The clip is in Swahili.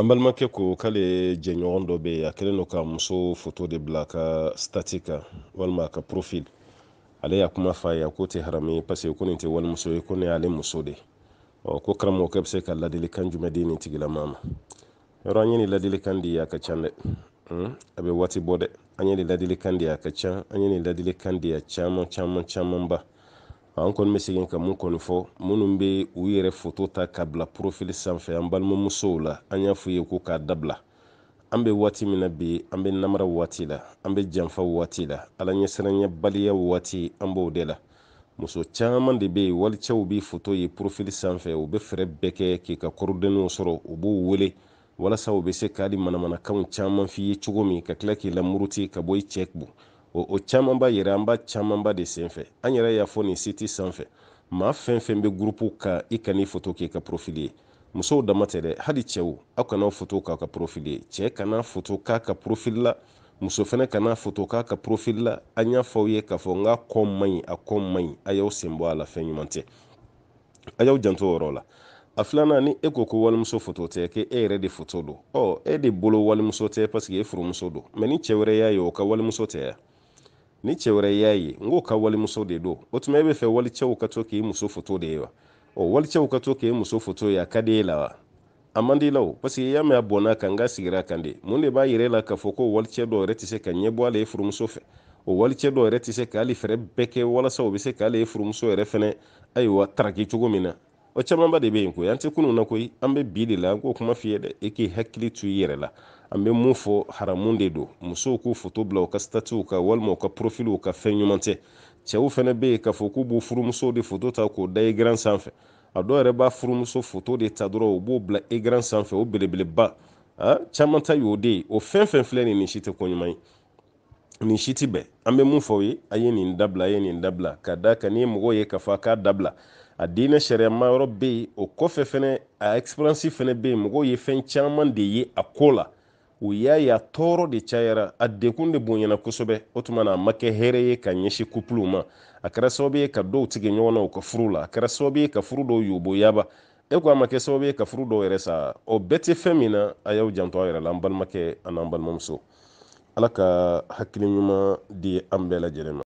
an balimakɛ ko k'ale jɛɲɔgɔn dɔ be yen a kɛlen don ka muso foto de bila ka stati kan walima ka profil ale y'a kuma f'a ye ko tɛ haramu ye paseke ko nin tɛ walimuso ye ko ne y'ale muso de ɔ ko karamɔgɔkɛ bɛ se ka ladilikan jumɛn di nin tigilama ma yɔrɔ an ye nin ladilikan di a ka ca dɛ a bɛ waati bɔ dɛ an ye nin ladilikan di a ka ca an ye nin ladilikan di a caman caman camanba an kɔni be segin ka mun kɔni fɔ minnu be u yɛrɛ foto ta ka bila porofili sanfɛ an balimamusow la an y'a f'u ye ko k'a dabila an be waati min na bi an be namara waati la an be janfa waati la ala ɲɛsiranya baliya waati an b'o de la muso caaman de bɛ yen walicɛw b'i foto ye porofili sanfɛ u be fɛrɛ bɛɛ kɛ k'i ka kɔrɔdenninw sɔrɔ u b'u wele walasa u be se k'ali manamanakaw caaman f'i cogo min ka k'ila k'i lamuruti ka bɔ i cɛ kun o camanba yɛrɛ an b'a camanba de senfɛ an yɛrɛ y'a fɔ nin siti sanfɛ maa fɛn fɛn bɛ gurupu ka i kan'i foto k'i ka porofili ye musow dama tɛ dɛ hali cɛw aw kan'aw foto k'a ka porofili ye cɛ kana foto k'a ka porofili la muso fɛnɛ kana foto k'a ka porofili la an y'a fɔ ye k'a fɔ n ka kɔ man ɲi a kɔ man ɲi a y'aw sen bɔ a la fɛn ɲuman tɛ a y'aw janto o yɔrɔ la a filanan ni e ko ko walimuso foto tɛ k'e e yɛrɛ de foto do ɔ e de bolo walimuso tɛ paseke e furumuso don mɛ ni cɛ wɛrɛ y'a ye o ka walimuso tɛ ya ni cɛ wɛrɛ y'a ye n ko ka walimuso de don o tuma e bɛ fɛ walicɛw ka to k'i muso foto de ye wa o walicɛw ka to k'i muso foto ye a ka di e la wa a man di la o parce que i y'a mɛn a bɔnna kan n ka sigira kan de mun de b'a yɛrɛ la k'a fɔ ko walicɛ dɔw yɛrɛ tɛ se ka ɲɛbɔ ale ye furumuso fɛ o walicɛ dɔw yɛrɛ tɛ se k'ale fɛɛrɛ bɛɛ kɛ walasa o bɛ se k'ale ye furumuso yɛrɛ fɛnɛ ayiwa taraki cogo min na o camanba de bɛ yen koyi an tɛ kunun na koyi an bɛ bi de la an k'o kuma f'i ye dɛ i e k'i hakili to i yɛrɛ la an bɛ mun fɔ haramu de don musow k'u foto bila u ka statuw kan walima u ka profiliw ka fɛn ɲuman tɛ cɛw fana bɛ yen k'a fɔ k'u b'u furumusow de foto ta k'o da egran sanfɛ a dɔw yɛrɛ b'a furumuso foto de ta dɔrɔn u b'o bila egran sanfɛ o belebeleba caman ta y'o de ye o fɛn fɛn filɛ nin nin si tɛ koɲuman ye nin si ti bɛn an bɛ mun fɔ ye a ye nin dabila a ye nin dabila ka da kan ni mɔgɔw ye k'a fɔ a k'a dabila a diinɛ sariyama yɔrɔ bɛ o kɔfɛ fɛnɛ a ɛkisiperansi fɛnɛ bɛ yen mɔgɔw ye fɛn caman de ye a ko la u y'a ye a tɔɔrɔ de cayara a dekun de bonyana kosɛbɛ o tuma na a ma kɛ hɛrɛ ye ka ɲɛsi kupuluw ma a kɛra sababu ye ka dɔw tigɛ ɲɔgɔn na u ka furu la a kɛra sababu ye ka furu dɔw yaba e ko a ma kɛ sababu ye ka furu dɔw yɛrɛ sa o bɛɛ tɛ fɛn min na a y'aw janto aw yɛrɛ la an balimakɛ an'an balimamuso ala ka hakili ɲuman di an bɛɛ lajɛlen ma